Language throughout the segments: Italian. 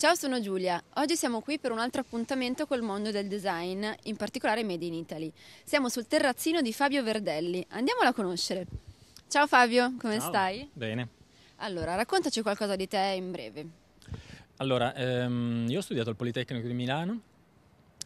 Ciao, sono Giulia. Oggi siamo qui per un altro appuntamento col mondo del design, in particolare Made in Italy. Siamo sul terrazzino di Fabio Verdelli. Andiamola a conoscere. Ciao Fabio, come Ciao. stai? Bene. Allora, raccontaci qualcosa di te in breve. Allora, ehm, io ho studiato al Politecnico di Milano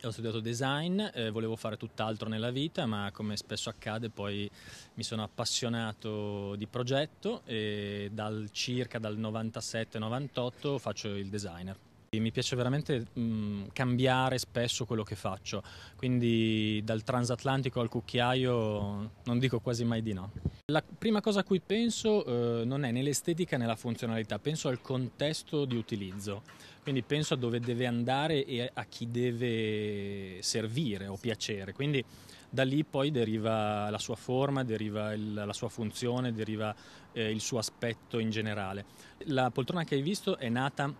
ho studiato design, eh, volevo fare tutt'altro nella vita, ma come spesso accade poi mi sono appassionato di progetto e dal circa dal 97-98 faccio il designer. Mi piace veramente mh, mm, cambiare spesso quello che faccio, quindi dal transatlantico al cucchiaio non dico quasi mai di no. La prima cosa a cui penso eh, non è nell'estetica, l'estetica né la funzionalità, penso al contesto di utilizzo, quindi penso a dove deve andare e a chi deve servire o piacere, quindi da lì poi deriva la sua forma, deriva il, la sua funzione, deriva eh, il suo aspetto in generale. La poltrona che hai visto è nata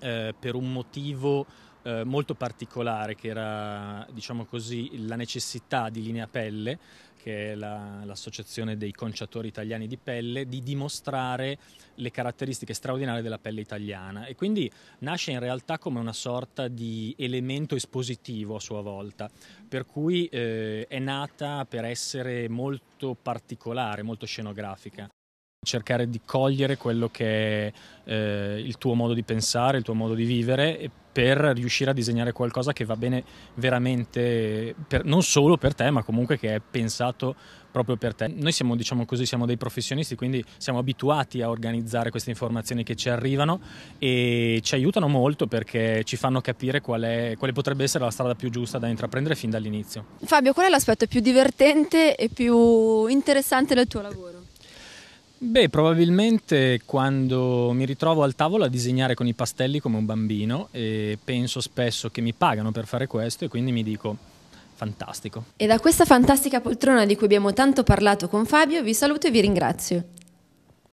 eh, per un motivo eh, molto particolare che era diciamo così, la necessità di Linea Pelle, che è la, l'associazione dei conciatori italiani di pelle, di dimostrare le caratteristiche straordinarie della pelle italiana e quindi nasce in realtà come una sorta di elemento espositivo a sua volta, per cui eh, è nata per essere molto particolare, molto scenografica cercare di cogliere quello che è eh, il tuo modo di pensare, il tuo modo di vivere per riuscire a disegnare qualcosa che va bene veramente per, non solo per te, ma comunque che è pensato proprio per te. Noi siamo, diciamo così, siamo dei professionisti, quindi siamo abituati a organizzare queste informazioni che ci arrivano e ci aiutano molto perché ci fanno capire qual è, quale potrebbe essere la strada più giusta da intraprendere fin dall'inizio. Fabio, qual è l'aspetto più divertente e più interessante del tuo lavoro? Beh, probabilmente quando mi ritrovo al tavolo a disegnare con i pastelli come un bambino e penso spesso che mi pagano per fare questo e quindi mi dico fantastico. E da questa fantastica poltrona di cui abbiamo tanto parlato con Fabio vi saluto e vi ringrazio.